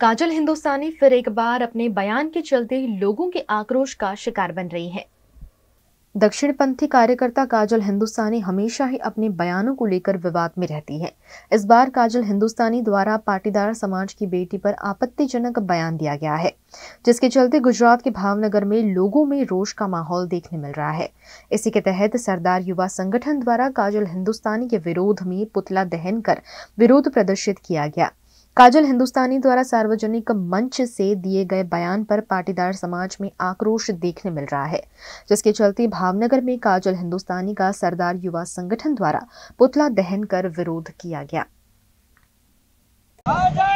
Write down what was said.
काजल हिंदुस्तानी फिर एक बार अपने बयान के चलते लोगों के आक्रोश का शिकार बन रही है दक्षिण पंथी कार्यकर्ता काजल हिंदुस्तानी हमेशा ही अपने बयानों को लेकर विवाद में रहती है इस बार काजल हिंदुस्तानी द्वारा पाटीदार समाज की बेटी पर आपत्तिजनक बयान दिया गया है जिसके चलते गुजरात के भावनगर में लोगों में रोष का माहौल देखने मिल रहा है इसी के तहत सरदार युवा संगठन द्वारा काजल हिंदुस्तानी के विरोध में पुतला दहन कर विरोध प्रदर्शित किया गया काजल हिंदुस्तानी द्वारा सार्वजनिक मंच से दिए गए बयान पर पाटीदार समाज में आक्रोश देखने मिल रहा है जिसके चलते भावनगर में काजल हिंदुस्तानी का सरदार युवा संगठन द्वारा पुतला दहन कर विरोध किया गया